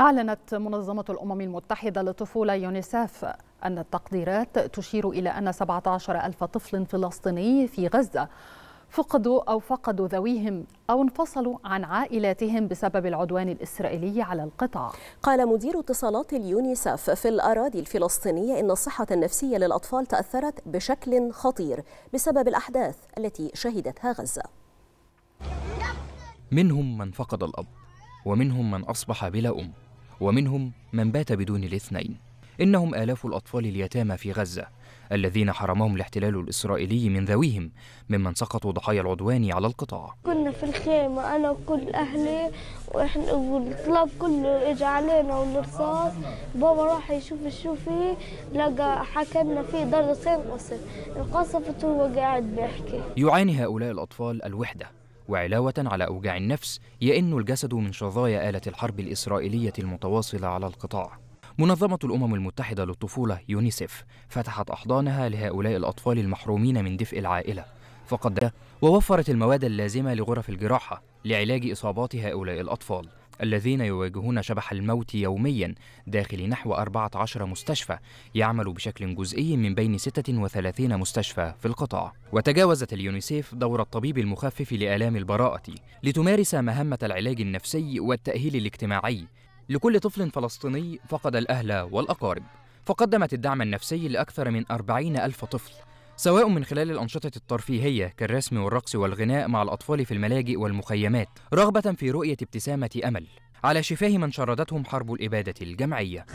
أعلنت منظمة الأمم المتحدة للطفولة يونيسف أن التقديرات تشير إلى أن 17 ألف طفل فلسطيني في غزة فقدوا أو فقدوا ذويهم أو انفصلوا عن عائلاتهم بسبب العدوان الإسرائيلي على القطاع قال مدير اتصالات اليونيسف في الأراضي الفلسطينية إن الصحة النفسية للأطفال تأثرت بشكل خطير بسبب الأحداث التي شهدتها غزة منهم من فقد الأب ومنهم من أصبح بلا أم ومنهم من بات بدون الاثنين إنهم آلاف الأطفال اليتامى في غزة الذين حرمهم الاحتلال الإسرائيلي من ذويهم ممن سقطوا ضحايا العدوان على القطاع كنا في الخيمة أنا وكل أهلي وإحنا والطلاب كله إجا علينا والرصاص بابا راح يشوف شو فيه لقى لنا فيه درسين قصف انقصفت وهو قاعد بيحكي يعاني هؤلاء الأطفال الوحدة وعلاوة على أوجاع النفس يئن الجسد من شظايا آلة الحرب الإسرائيلية المتواصلة على القطاع منظمة الأمم المتحدة للطفولة يونيسف فتحت أحضانها لهؤلاء الأطفال المحرومين من دفء العائلة فقد ووفرت المواد اللازمة لغرف الجراحة لعلاج إصابات هؤلاء الأطفال الذين يواجهون شبح الموت يوميا داخل نحو 14 مستشفى يعمل بشكل جزئي من بين 36 مستشفى في القطاع وتجاوزت اليونيسيف دور الطبيب المخفف لآلام البراءة لتمارس مهمة العلاج النفسي والتأهيل الاجتماعي لكل طفل فلسطيني فقد الأهل والأقارب فقدمت الدعم النفسي لأكثر من 40 ألف طفل سواء من خلال الأنشطة الترفيهية كالرسم والرقص والغناء مع الأطفال في الملاجئ والمخيمات رغبة في رؤية ابتسامة أمل على شفاه من شردتهم حرب الإبادة الجمعية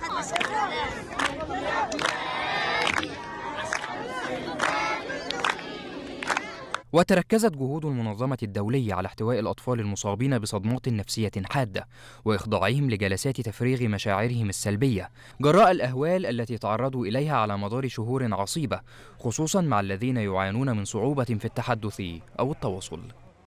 وتركزت جهود المنظمة الدولية على احتواء الأطفال المصابين بصدمات نفسية حادة وإخضاعهم لجلسات تفريغ مشاعرهم السلبية جراء الأهوال التي تعرضوا إليها على مدار شهور عصيبة خصوصا مع الذين يعانون من صعوبة في التحدث أو التواصل